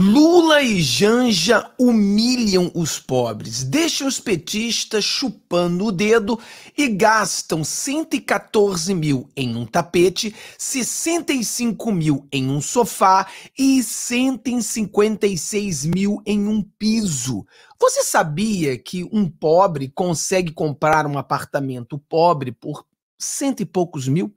Lula e Janja humilham os pobres, deixam os petistas chupando o dedo e gastam 114 mil em um tapete, 65 mil em um sofá e 156 mil em um piso. Você sabia que um pobre consegue comprar um apartamento pobre por cento e poucos mil?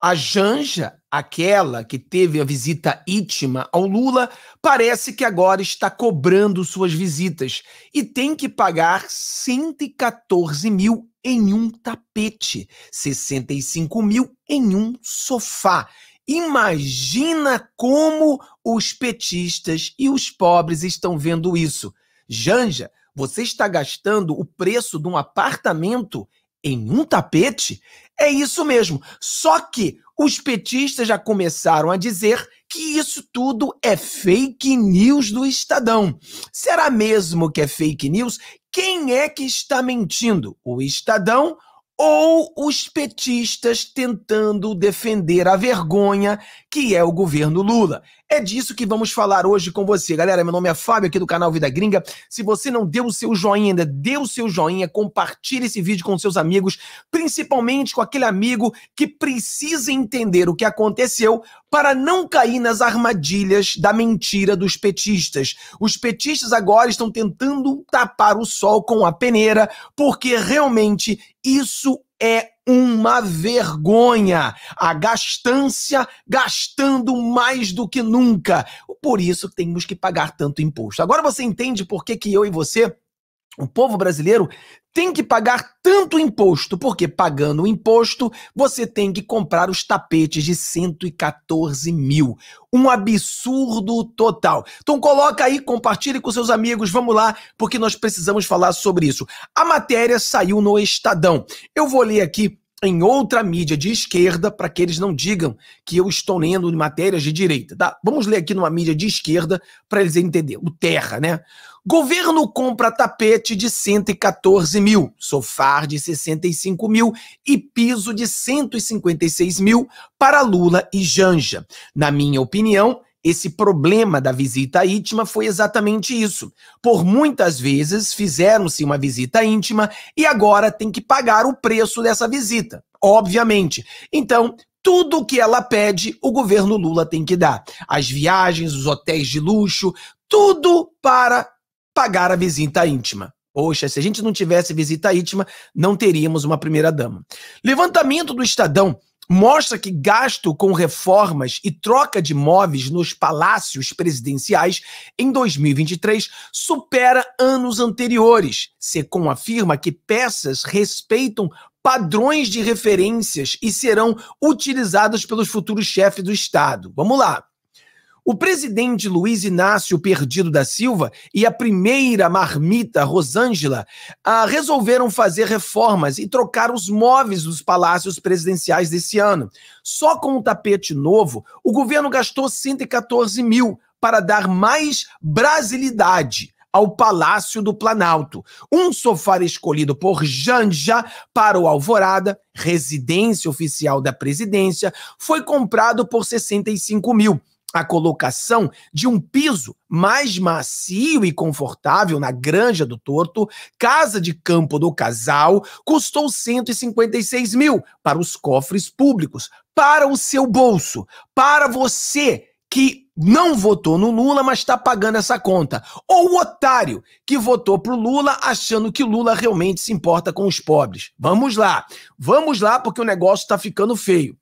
A Janja aquela que teve a visita íntima ao Lula, parece que agora está cobrando suas visitas e tem que pagar 114 mil em um tapete, 65 mil em um sofá. Imagina como os petistas e os pobres estão vendo isso. Janja, você está gastando o preço de um apartamento em um tapete? É isso mesmo. Só que os petistas já começaram a dizer que isso tudo é fake news do Estadão. Será mesmo que é fake news? Quem é que está mentindo? O Estadão ou os petistas tentando defender a vergonha que é o governo Lula? É disso que vamos falar hoje com você. Galera, meu nome é Fábio aqui do canal Vida Gringa. Se você não deu o seu joinha ainda, dê o seu joinha, compartilhe esse vídeo com seus amigos, principalmente com aquele amigo que precisa entender o que aconteceu para não cair nas armadilhas da mentira dos petistas. Os petistas agora estão tentando tapar o sol com a peneira, porque realmente isso é uma vergonha. A gastância gastando mais do que nunca. Por isso temos que pagar tanto imposto. Agora você entende por que, que eu e você o povo brasileiro tem que pagar tanto imposto, porque pagando o imposto, você tem que comprar os tapetes de 114 mil. Um absurdo total. Então coloca aí, compartilhe com seus amigos, vamos lá, porque nós precisamos falar sobre isso. A matéria saiu no Estadão. Eu vou ler aqui em outra mídia de esquerda para que eles não digam que eu estou lendo matérias de direita. Tá? Vamos ler aqui numa mídia de esquerda para eles entenderem. O Terra, né? Governo compra tapete de 114 mil, sofá de 65 mil e piso de 156 mil para Lula e Janja. Na minha opinião, esse problema da visita íntima foi exatamente isso. Por muitas vezes fizeram-se uma visita íntima e agora tem que pagar o preço dessa visita, obviamente. Então, tudo que ela pede, o governo Lula tem que dar. As viagens, os hotéis de luxo, tudo para pagar a visita íntima. Poxa, se a gente não tivesse visita íntima, não teríamos uma primeira-dama. Levantamento do Estadão mostra que gasto com reformas e troca de móveis nos palácios presidenciais em 2023 supera anos anteriores. Secom afirma que peças respeitam padrões de referências e serão utilizadas pelos futuros chefes do Estado. Vamos lá. O presidente Luiz Inácio Perdido da Silva e a primeira marmita Rosângela ah, resolveram fazer reformas e trocar os móveis dos palácios presidenciais desse ano. Só com o tapete novo, o governo gastou 114 mil para dar mais brasilidade ao Palácio do Planalto. Um sofá escolhido por Janja para o Alvorada, residência oficial da presidência, foi comprado por 65 mil a colocação de um piso mais macio e confortável na Granja do Torto, casa de campo do casal, custou 156 mil para os cofres públicos, para o seu bolso, para você que não votou no Lula, mas está pagando essa conta. Ou o otário que votou pro Lula achando que Lula realmente se importa com os pobres. Vamos lá, vamos lá, porque o negócio está ficando feio.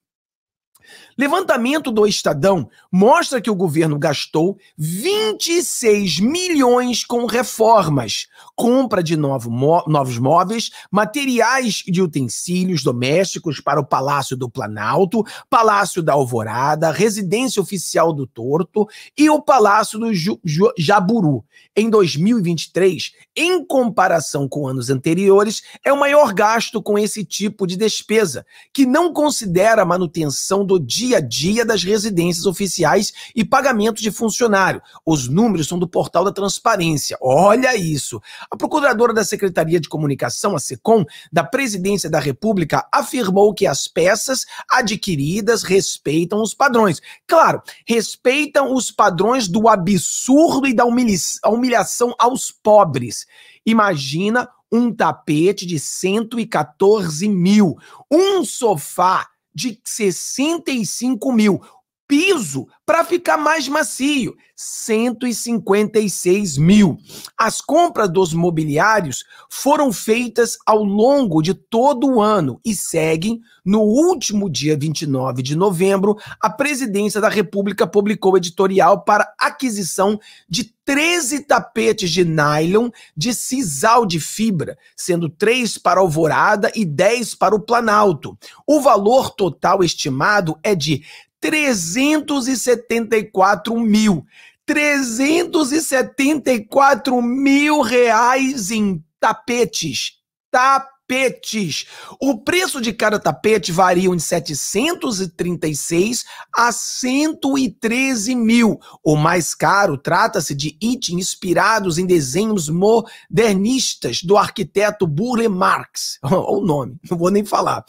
Levantamento do Estadão mostra que o governo gastou 26 milhões com reformas, compra de novo, novos móveis, materiais de utensílios domésticos para o Palácio do Planalto, Palácio da Alvorada, Residência Oficial do Torto e o Palácio do Ju Ju Jaburu. Em 2023, em comparação com anos anteriores, é o maior gasto com esse tipo de despesa, que não considera a manutenção do dia dia a dia das residências oficiais e pagamentos de funcionário. Os números são do portal da transparência. Olha isso! A procuradora da Secretaria de Comunicação, a SECOM, da Presidência da República, afirmou que as peças adquiridas respeitam os padrões. Claro, respeitam os padrões do absurdo e da humilhação aos pobres. Imagina um tapete de 114 mil, um sofá de 65 mil piso para ficar mais macio, 156 mil. As compras dos mobiliários foram feitas ao longo de todo o ano e seguem. No último dia 29 de novembro, a Presidência da República publicou editorial para aquisição de 13 tapetes de nylon de sisal de fibra, sendo 3 para Alvorada e 10 para o Planalto. O valor total estimado é de 374 mil. 374 mil reais em tapetes. Tapetes. O preço de cada tapete varia de 736 a 113 mil. O mais caro trata-se de itens inspirados em desenhos modernistas do arquiteto Burle Marx. Olha o nome, não vou nem falar.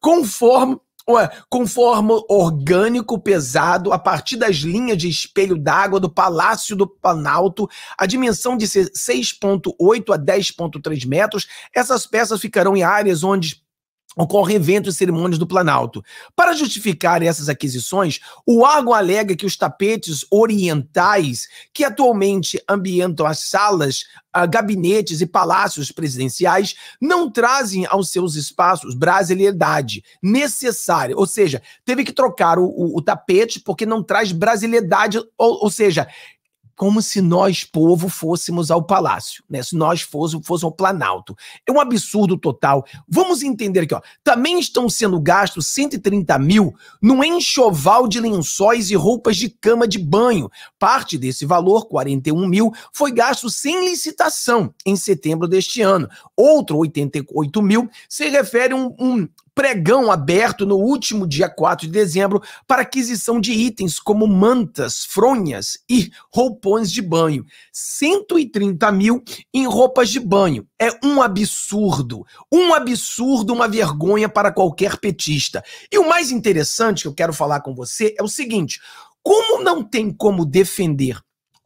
Conforme com forma orgânico pesado a partir das linhas de espelho d'água do Palácio do Planalto, a dimensão de 6,8 a 10,3 metros. Essas peças ficarão em áreas onde Ocorrem eventos e cerimônias do Planalto. Para justificar essas aquisições, o Argo alega que os tapetes orientais, que atualmente ambientam as salas, ah, gabinetes e palácios presidenciais, não trazem aos seus espaços brasileidade necessária. Ou seja, teve que trocar o, o, o tapete porque não traz brasileidade, ou, ou seja, como se nós, povo, fôssemos ao palácio, né? Se nós fôssemos, fôssemos ao Planalto. É um absurdo total. Vamos entender aqui, ó. Também estão sendo gastos 130 mil no enxoval de lençóis e roupas de cama de banho. Parte desse valor, 41 mil, foi gasto sem licitação em setembro deste ano. Outro 88 mil se refere a um, um pregão aberto no último dia 4 de dezembro para aquisição de itens como mantas, fronhas e roupões de banho. 130 mil em roupas de banho. É um absurdo. Um absurdo, uma vergonha para qualquer petista. E o mais interessante que eu quero falar com você é o seguinte: como não tem como defender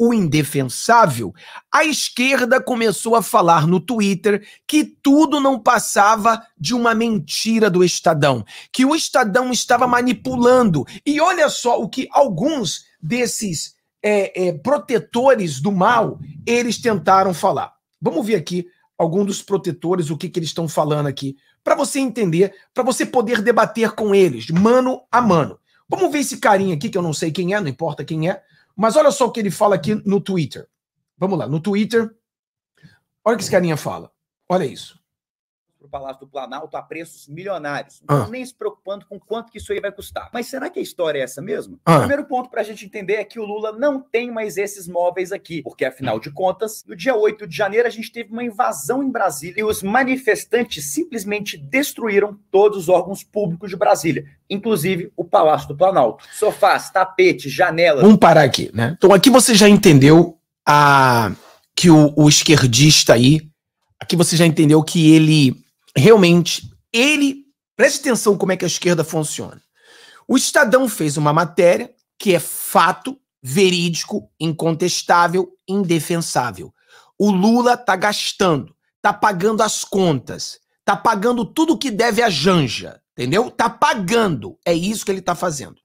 o indefensável, a esquerda começou a falar no Twitter que tudo não passava de uma mentira do Estadão, que o Estadão estava manipulando. E olha só o que alguns desses é, é, protetores do mal eles tentaram falar. Vamos ver aqui algum dos protetores, o que, que eles estão falando aqui, para você entender, para você poder debater com eles, mano a mano. Vamos ver esse carinha aqui, que eu não sei quem é, não importa quem é, mas olha só o que ele fala aqui no Twitter. Vamos lá, no Twitter. Olha o que esse carinha fala. Olha isso para o Palácio do Planalto a preços milionários, então, ah. nem se preocupando com quanto que isso aí vai custar. Mas será que a história é essa mesmo? Ah. Primeiro ponto para a gente entender é que o Lula não tem mais esses móveis aqui, porque afinal de contas, no dia 8 de janeiro a gente teve uma invasão em Brasília e os manifestantes simplesmente destruíram todos os órgãos públicos de Brasília, inclusive o Palácio do Planalto. Sofás, tapete, janelas. Vamos parar aqui, né? Então aqui você já entendeu a que o, o esquerdista aí, aqui você já entendeu que ele realmente, ele. Preste atenção como é que a esquerda funciona. O Estadão fez uma matéria que é fato, verídico, incontestável, indefensável. O Lula tá gastando, tá pagando as contas, tá pagando tudo que deve à Janja, entendeu? Tá pagando. É isso que ele tá fazendo.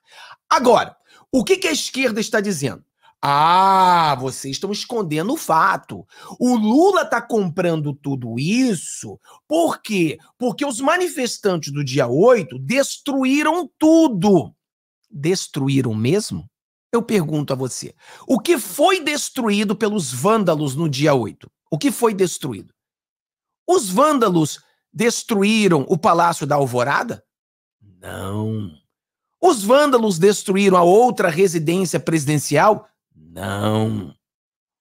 Agora, o que, que a esquerda está dizendo? Ah, vocês estão escondendo o fato. O Lula está comprando tudo isso por quê? Porque os manifestantes do dia 8 destruíram tudo. Destruíram mesmo? Eu pergunto a você. O que foi destruído pelos vândalos no dia 8? O que foi destruído? Os vândalos destruíram o Palácio da Alvorada? Não. Os vândalos destruíram a outra residência presidencial? Não.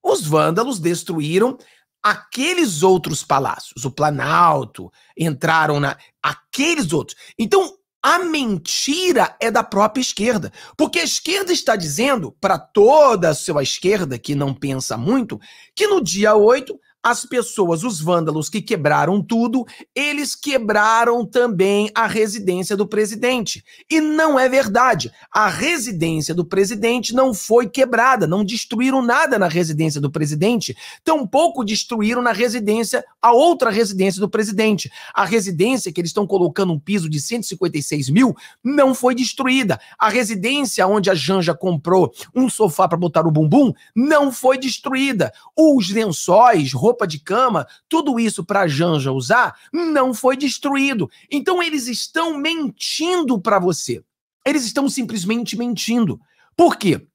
Os vândalos destruíram aqueles outros palácios, o Planalto, entraram na. aqueles outros. Então, a mentira é da própria esquerda. Porque a esquerda está dizendo, para toda a sua esquerda que não pensa muito, que no dia 8 as pessoas, os vândalos que quebraram tudo, eles quebraram também a residência do presidente. E não é verdade. A residência do presidente não foi quebrada, não destruíram nada na residência do presidente, tampouco destruíram na residência, a outra residência do presidente. A residência que eles estão colocando um piso de 156 mil não foi destruída. A residência onde a Janja comprou um sofá para botar o bumbum não foi destruída. Os lençóis, roupa de cama, tudo isso para Janja usar, não foi destruído. Então eles estão mentindo para você. Eles estão simplesmente mentindo. Por quê?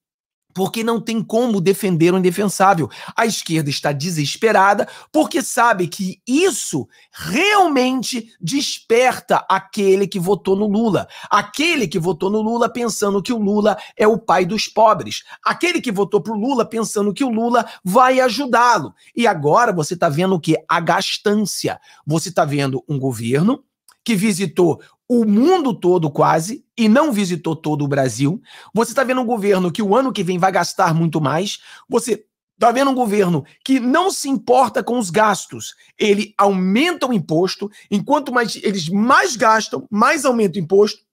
porque não tem como defender o indefensável. A esquerda está desesperada porque sabe que isso realmente desperta aquele que votou no Lula. Aquele que votou no Lula pensando que o Lula é o pai dos pobres. Aquele que votou pro Lula pensando que o Lula vai ajudá-lo. E agora você está vendo o que? A gastância. Você está vendo um governo que visitou o mundo todo quase e não visitou todo o Brasil. Você está vendo um governo que o ano que vem vai gastar muito mais. Você está vendo um governo que não se importa com os gastos. Ele aumenta o imposto, enquanto mais, eles mais gastam, mais aumenta o imposto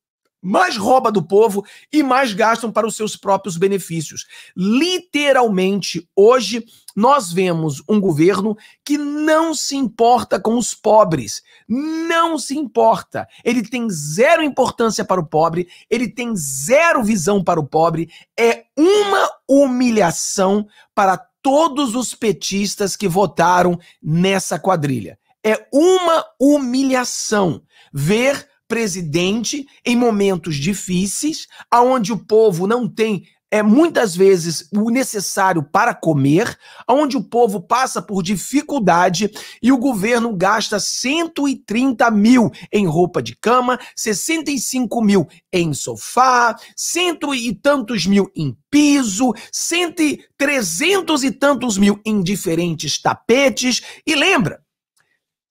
mais rouba do povo e mais gastam para os seus próprios benefícios. Literalmente, hoje, nós vemos um governo que não se importa com os pobres. Não se importa. Ele tem zero importância para o pobre, ele tem zero visão para o pobre. É uma humilhação para todos os petistas que votaram nessa quadrilha. É uma humilhação ver presidente em momentos difíceis, aonde o povo não tem é muitas vezes o necessário para comer, onde o povo passa por dificuldade e o governo gasta 130 mil em roupa de cama, 65 mil em sofá, cento e tantos mil em piso, cento e trezentos e tantos mil em diferentes tapetes. E lembra,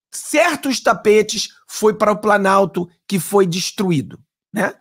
certos tapetes foi para o Planalto, que foi destruído. Né?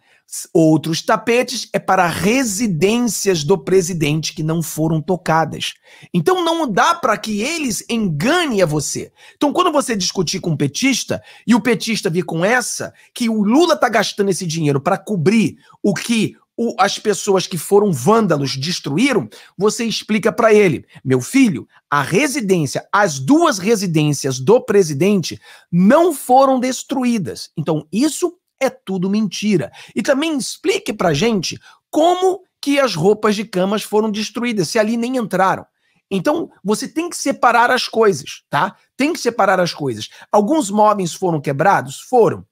Outros tapetes é para residências do presidente que não foram tocadas. Então não dá para que eles enganem a você. Então quando você discutir com um petista e o petista vir com essa que o Lula está gastando esse dinheiro para cobrir o que o, as pessoas que foram vândalos destruíram, você explica para ele: meu filho, a residência, as duas residências do presidente não foram destruídas. Então, isso é tudo mentira. E também explique pra gente como que as roupas de camas foram destruídas, se ali nem entraram. Então, você tem que separar as coisas, tá? Tem que separar as coisas. Alguns móveis foram quebrados? Foram.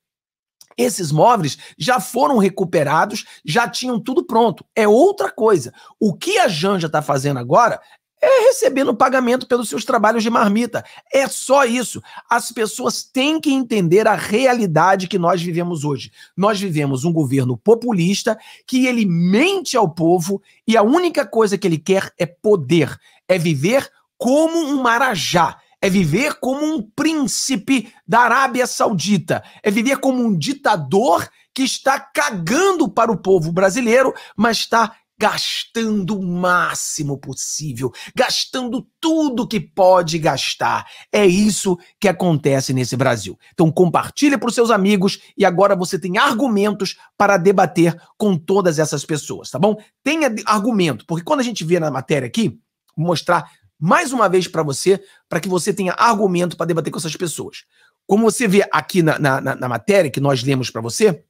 Esses móveis já foram recuperados, já tinham tudo pronto. É outra coisa. O que a Janja está fazendo agora é recebendo pagamento pelos seus trabalhos de marmita. É só isso. As pessoas têm que entender a realidade que nós vivemos hoje. Nós vivemos um governo populista que ele mente ao povo e a única coisa que ele quer é poder, é viver como um marajá é viver como um príncipe da Arábia Saudita, é viver como um ditador que está cagando para o povo brasileiro, mas está gastando o máximo possível, gastando tudo que pode gastar. É isso que acontece nesse Brasil. Então compartilhe para os seus amigos e agora você tem argumentos para debater com todas essas pessoas, tá bom? Tenha argumento, porque quando a gente vê na matéria aqui, vou mostrar mais uma vez para você, para que você tenha argumento para debater com essas pessoas. Como você vê aqui na, na, na matéria que nós lemos para você,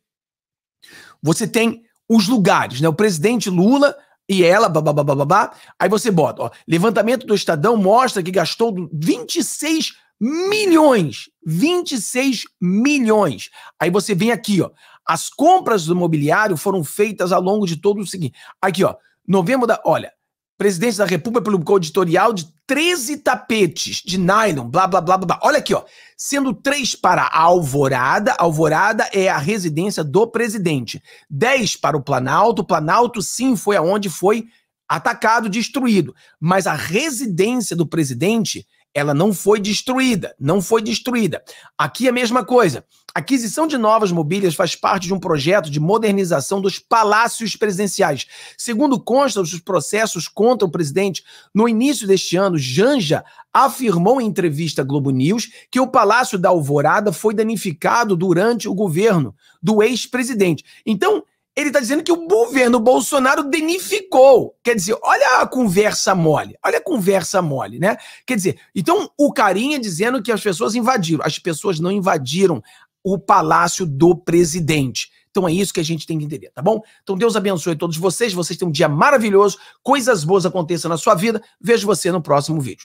você tem os lugares, né? O presidente Lula e ela, babá, aí você bota, ó, levantamento do Estadão mostra que gastou 26 milhões, 26 milhões. Aí você vem aqui, ó, as compras do mobiliário foram feitas ao longo de todo o seguinte, aqui, ó, novembro da, olha, presidente da República publicou editorial de 13 tapetes de nylon, blá, blá, blá, blá, blá. Olha aqui, ó. Sendo três para a Alvorada, Alvorada é a residência do presidente. 10 para o Planalto, Planalto sim foi aonde foi atacado, destruído. Mas a residência do presidente ela não foi destruída, não foi destruída. Aqui é a mesma coisa. A aquisição de novas mobílias faz parte de um projeto de modernização dos palácios presidenciais. Segundo consta os processos contra o presidente, no início deste ano, Janja afirmou em entrevista à Globo News que o Palácio da Alvorada foi danificado durante o governo do ex-presidente. Então, ele está dizendo que o governo Bolsonaro denificou. Quer dizer, olha a conversa mole, olha a conversa mole, né? Quer dizer, então o carinha dizendo que as pessoas invadiram. As pessoas não invadiram o palácio do presidente. Então é isso que a gente tem que entender, tá bom? Então Deus abençoe todos vocês, vocês têm um dia maravilhoso, coisas boas aconteçam na sua vida. Vejo você no próximo vídeo. Tchau.